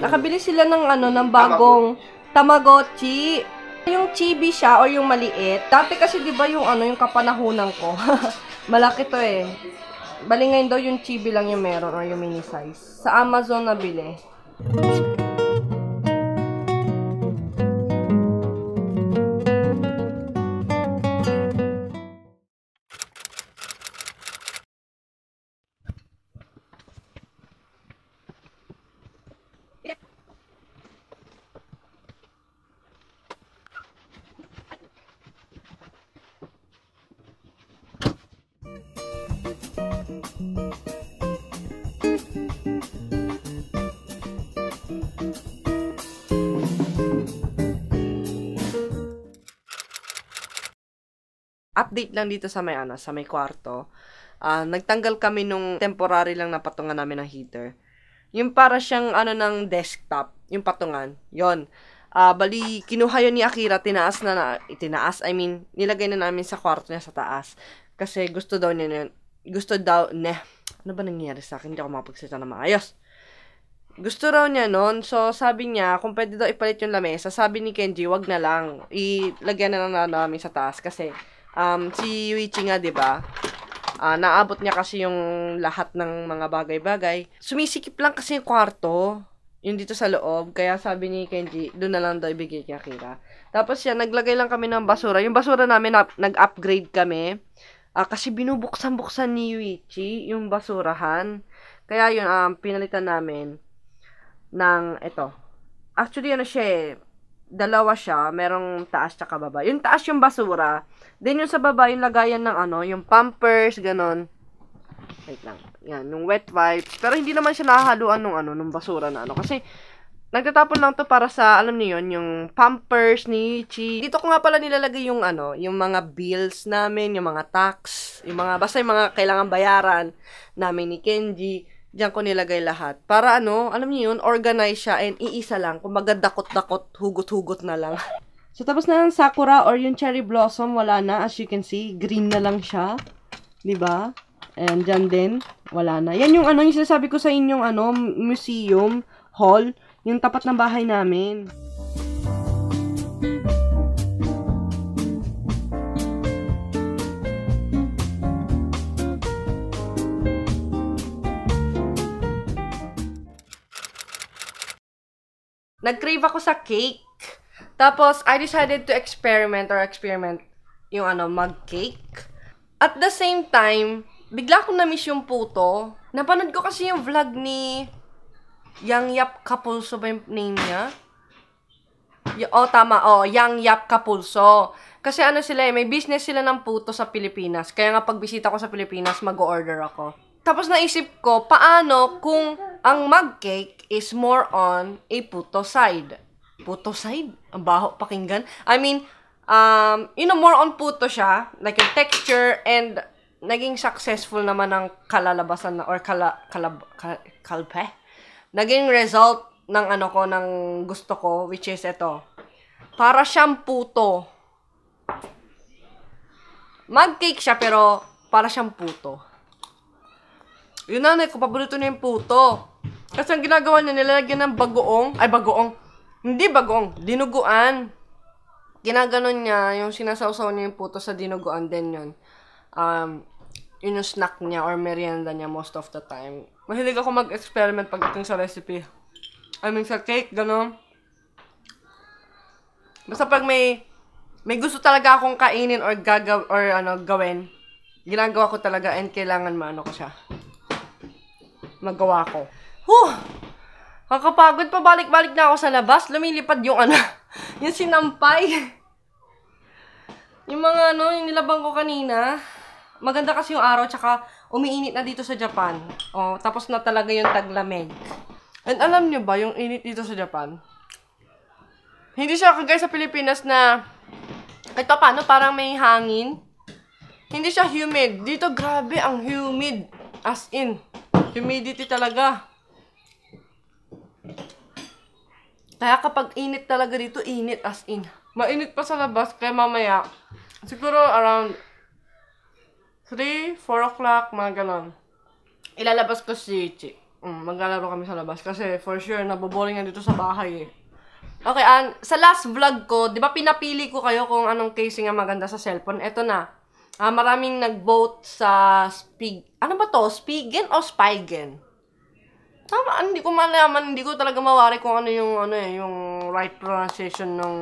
Nakabili sila ng ano, ng bagong Tamagotchi. Yung chibi siya or yung maliit. Dati kasi 'di ba yung ano, yung kapanahunan ko. Malaki to eh. Bali ngayon daw yung chibi lang yung meron or yung mini size. Sa Amazon nabili. update lang dito sa may ano, sa may kwarto. Uh, nagtanggal kami nung temporary lang na patungan namin ng heater. Yung para siyang ano ng desktop, yung patungan. Yon. Uh, ah, bali, kinuha yon ni Akira, tinaas na, na itinaas, I mean, nilagay na namin sa kwarto niya sa taas. Kasi gusto daw niya yun. Gusto daw, ne, ano ba nangyayari sa akin? Hindi ako makapagsalita na maayos. Gusto raw niya noon, so sabi niya, kung pwede daw ipalit yung lamesa, sabi ni Kenji, wag na lang, ilagyan na lang namin sa taas kasi um, si Yuichi nga, 'di ba? Uh, naabot niya kasi yung lahat ng mga bagay-bagay. Sumisikip lang kasi yung kwarto, yung dito sa loob. Kaya sabi ni Kenji, doon na lang daw ibigay kay Kira. Tapos yan, naglagay lang kami ng basura. Yung basura namin, na, nag-upgrade kami. Uh, kasi binubuksan-buksan ni Yuichi yung basurahan. Kaya yun, um, pinalitan namin ng ito. Actually, ano siya eh, dalawa siya, merong taas tsaka baba. Yung taas yung basura, then yung sa baba yung lagayan ng ano, yung pampers, ganon. Wait lang. Yan, yung wet wipes. Pero hindi naman siya nahahaluan nung ano, nung basura na ano. Kasi, nagtatapon lang to para sa, alam niyo yon yung pampers ni Chi. Dito ko nga pala nilalagay yung ano, yung mga bills namin, yung mga tax, yung mga, basta yung mga kailangan bayaran namin ni Kenji. Diyan ko nilagay lahat. Para ano, alam niyo yun, organize siya and iisa lang. Kumbaga dakot-dakot, hugot-hugot na lang. so, tapos na ang sakura or yung cherry blossom, wala na. As you can see, green na lang siya. ba diba? And dyan din, wala na. Yan yung ano, yung sinasabi ko sa inyong ano, museum hall, yung tapat ng bahay namin. nag-crave ako sa cake. Tapos, I decided to experiment or experiment yung ano, mag-cake. At the same time, bigla akong na-miss yung puto. Napanood ko kasi yung vlog ni Yang Yap Kapulso ba yung name niya? Y- oh, tama. Oh, Yang Yap Kapulso. Kasi ano sila eh, may business sila ng puto sa Pilipinas. Kaya nga pagbisita ko sa Pilipinas, mag-order ako. Tapos naisip ko, paano kung ang mug cake is more on a puto side? Puto side? Ang baho pakinggan. I mean, um, you know, more on puto siya. Like yung texture and naging successful naman ang kalalabasan na, or kala, kalab, kal, kalpe? Naging result ng ano ko, ng gusto ko, which is ito. Para siyang puto. Mag-cake siya, pero para siyang puto. Yung nanay ko, paborito niya yung puto. Kasi ang ginagawa niya, nilalagyan ng bagoong, ay bagoong, hindi bagoong, dinuguan. Ginaganon niya, yung sinasawsaw niya yung puto sa dinuguan din yun. Um, yun yung snack niya or merienda niya most of the time. Mahilig ako mag-experiment pagdating sa recipe. I mean, sa cake, gano'n. Basta pag may may gusto talaga akong kainin or gagaw or ano gawin, ginagawa ko talaga and kailangan maano ko siya nagawa ko. Huh! Kakapagod pa, balik-balik na ako sa labas. Lumilipad yung ano, yung sinampay. yung mga ano, yung nilabang ko kanina. Maganda kasi yung araw, tsaka umiinit na dito sa Japan. Oh, tapos na talaga yung taglamig. And alam nyo ba, yung init dito sa Japan, hindi siya kagaya sa Pilipinas na kahit pa paano, parang may hangin. Hindi siya humid. Dito, grabe, ang humid. As in, Humidity talaga. Kaya kapag init talaga dito, init as in. Mainit pa sa labas, kaya mamaya, siguro around 3, 4 o'clock, mga ganon. Ilalabas ko si Chi. Um, maglalaro kami sa labas kasi for sure, naboboring na dito sa bahay eh. Okay, an sa last vlog ko, di ba pinapili ko kayo kung anong casing ang maganda sa cellphone? Ito na. Ah, maraming nag-vote sa Spig... Ano ba to? Spigen o Spigen? Tama, hindi ko malaman, hindi ko talaga mawari kung ano yung ano eh, yung right pronunciation ng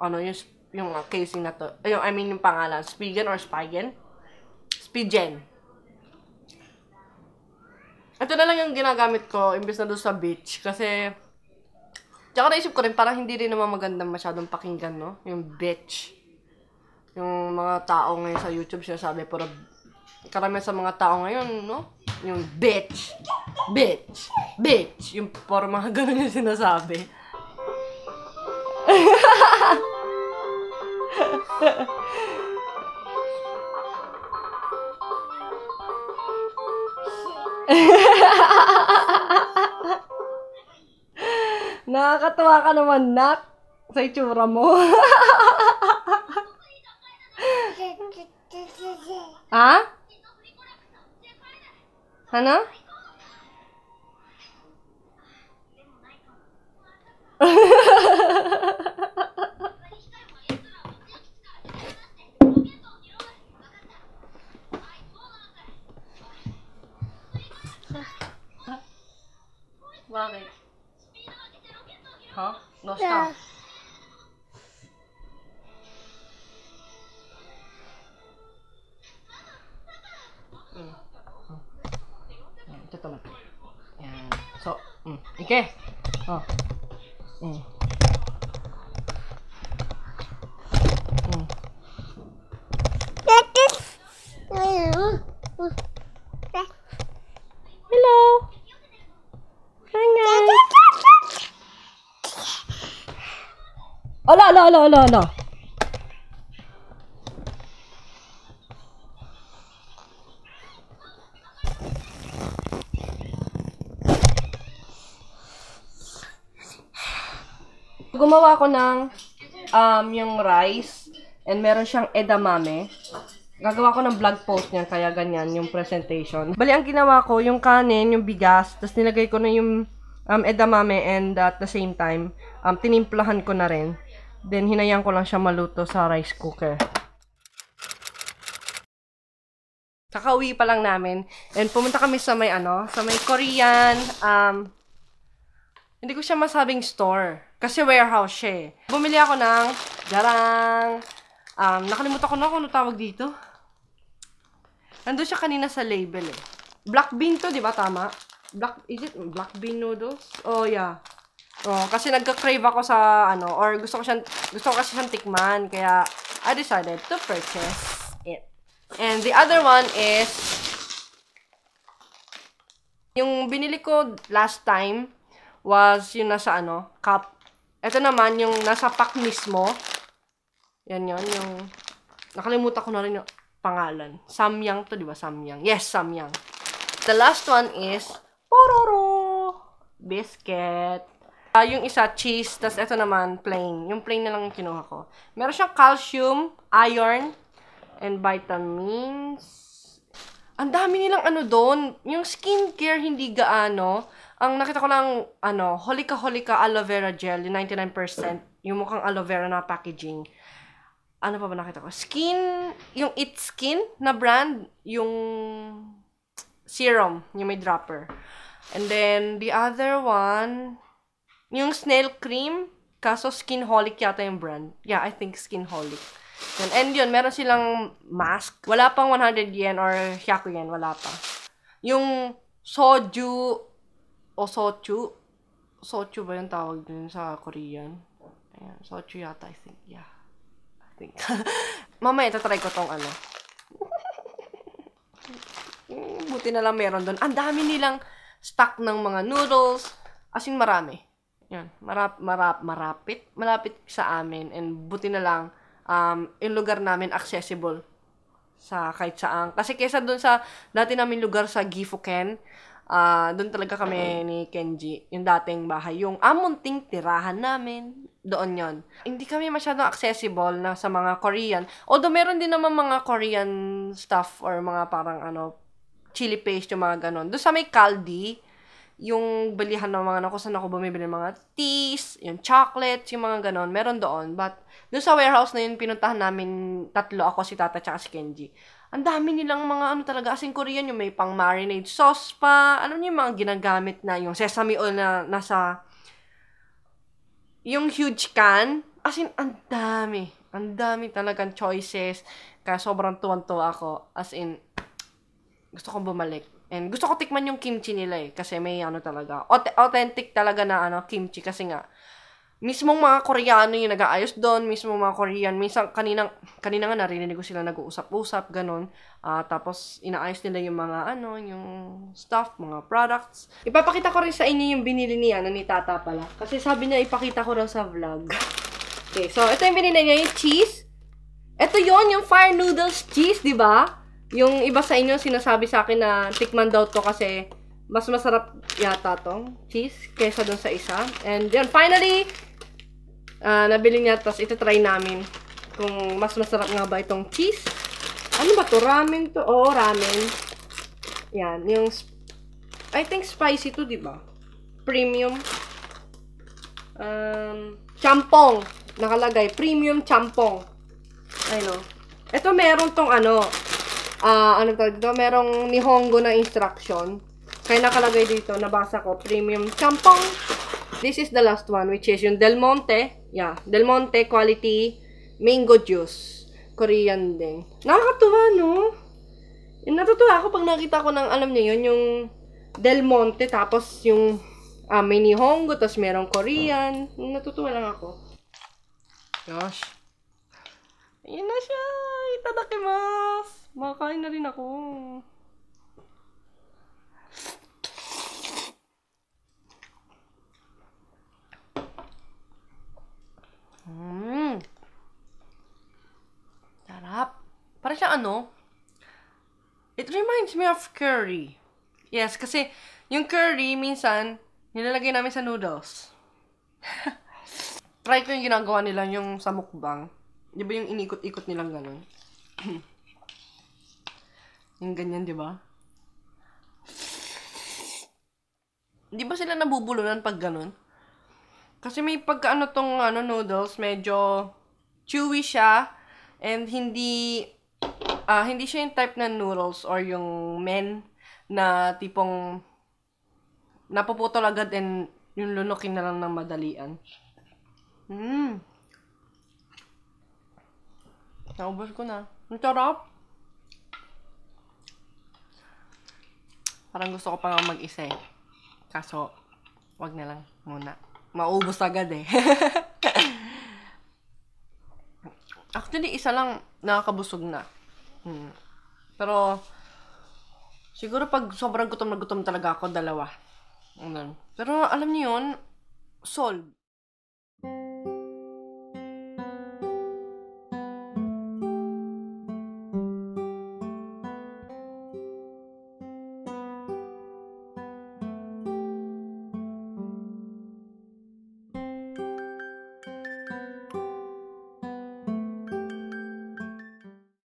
ano yung yung casing na to. Ay, I mean yung pangalan, Spigen or Spigen? Spigen. Ito na lang yung ginagamit ko imbes na doon sa beach kasi Tsaka naisip ko rin, parang hindi rin naman magandang masyadong pakinggan, no? Yung bitch yung mga tao ngayon sa YouTube siya sinasabi pero karamihan sa mga tao ngayon, no? Yung bitch, bitch, bitch. Yung parang mga ganun yung sinasabi. Nakakatawa ka naman, Nak, sa itsura mo. 啊？还能？哈哈哈哈 이렇게 어 응. 응. Hello. Hello. Hello. Hello. Hello. Hello. gumawa ako ng um, yung rice and meron siyang edamame. Gagawa ko ng vlog post niyan, kaya ganyan yung presentation. Bali, ang ginawa ko, yung kanin, yung bigas, tapos nilagay ko na yung um, edamame and at the same time, um, tinimplahan ko na rin. Then, hinayaan ko lang siya maluto sa rice cooker. Kakauwi pa lang namin. And pumunta kami sa may ano, sa may Korean um, hindi ko siya masabing store. Kasi warehouse siya eh. Bumili ako ng, darang, um, nakalimutan ko na kung ano tawag dito. Nandun siya kanina sa label eh. Black bean to, di ba? Tama? Black, is it black bean noodles? Oh, yeah. Oh, kasi nagka-crave ako sa, ano, or gusto ko siyang, gusto ko kasi siyang tikman. Kaya, I decided to purchase it. And the other one is, yung binili ko last time, was yung nasa ano, cup. Ito naman, yung nasa pack mismo. Yan yon yung... Nakalimutan ko na rin yung pangalan. Samyang to, di ba? Samyang. Yes, Samyang. The last one is Pororo! Biscuit. Uh, yung isa, cheese. Tapos ito naman, plain. Yung plain na lang yung kinuha ko. Meron siyang calcium, iron, and vitamins. Ang dami nilang ano doon. Yung skincare, hindi gaano. Ang nakita ko lang, ano, Holika Holika Aloe Vera Gel, 99%, yung mukhang aloe vera na packaging. Ano pa ba nakita ko? Skin, yung It Skin na brand, yung serum, yung may dropper. And then, the other one, yung snail cream, kaso Holic yata yung brand. Yeah, I think skinholic. Yun. And yun, meron silang mask. Wala pang 100 yen or 100 yen, wala pa. Yung soju o sochu. Sochu ba yung tawag dun sa Korean? Ayan, sochu yata, I think. Yeah. I think. Mamaya, itatry ko tong ano. Buti na lang meron doon. Ang dami nilang stock ng mga noodles. As in, marami. Yan. Marap, marap, marapit. Malapit sa amin. And buti na lang, um, yung lugar namin accessible sa kahit saan. Kasi kesa doon sa dati namin lugar sa Gifu Ken, Uh, ah, doon talaga kami ni Kenji, yung dating bahay. Yung amunting tirahan namin, doon yon Hindi kami masyadong accessible na sa mga Korean. Although meron din naman mga Korean stuff or mga parang ano, chili paste, yung mga ganun. Doon sa may kaldi, yung bilihan ng mga ano, kung ako bumibili ng mga teas, yung chocolate, yung mga ganun, meron doon. But, doon sa warehouse na yun, pinuntahan namin tatlo ako, si Tata, tsaka si Kenji ang dami nilang mga ano talaga, as in Korean, yung may pang marinade sauce pa, ano niyo yung mga ginagamit na, yung sesame oil na nasa, yung huge can, as in, ang dami, ang dami talagang choices, kaya sobrang tuwan-tuwa ako, as in, gusto kong bumalik. And gusto ko tikman yung kimchi nila eh, kasi may ano talaga, authentic talaga na ano, kimchi, kasi nga, mismong mga Koreano yung nag-aayos doon, mismo mga Korean, minsan kanina, kanina nga narinig ko sila nag-uusap-usap, ganun. Uh, tapos inaayos nila yung mga ano, yung stuff, mga products. Ipapakita ko rin sa inyo yung binili niya ano, na ni Tata pala. Kasi sabi niya ipakita ko rin sa vlog. okay, so ito yung binili niya, yung cheese. Ito yon yung fire noodles cheese, di ba? Yung iba sa inyo sinasabi sa akin na tikman daw to kasi mas masarap yata tong cheese kaysa doon sa isa. And then finally, uh, nabili niya. Tapos itatry namin kung mas masarap nga ba itong cheese. Ano ba to? Ramen to? Oo, ramen. Yan. Yung, I think spicy to, di ba? Premium. Um, champong. Nakalagay. Premium champong. I know. Ito meron tong ano. Uh, ano tawag dito? Merong nihongo na instruction. Kaya nakalagay dito, nabasa ko, premium champong. This is the last one, which is yung Del Monte. Yeah, Del Monte Quality Mango Juice. Korean din. Nakakatuwa, no? Natutuwa ako pag nakita ko ng, alam niyo yun, yung Del Monte, tapos yung uh, may Nihongo, tapos merong Korean. Natutuwa lang ako. Gosh. Ayan na siya! Itadakimasu! Makakain na rin ako. ano, it reminds me of curry. Yes, kasi yung curry, minsan, nilalagay namin sa noodles. Try ko yung ginagawa nila, yung sa mukbang. Di ba yung inikot-ikot nilang ganun? yung ganyan, di ba? Di ba sila nabubulunan pag ganun? Kasi may pagkaano tong ano, noodles, medyo chewy siya. And hindi uh, hindi siya yung type ng noodles or yung men na tipong napuputol agad and yung lunukin na lang ng madalian. Mmm. Naubos ko na. Ang sarap. Parang gusto ko pa nga mag-isa eh. Kaso, wag na lang muna. Maubos agad eh. Actually, isa lang nakakabusog na. Pero, siguro pag sobrang gutom na gutom talaga ako, dalawa. Ano. Pero alam niyo yun, solve.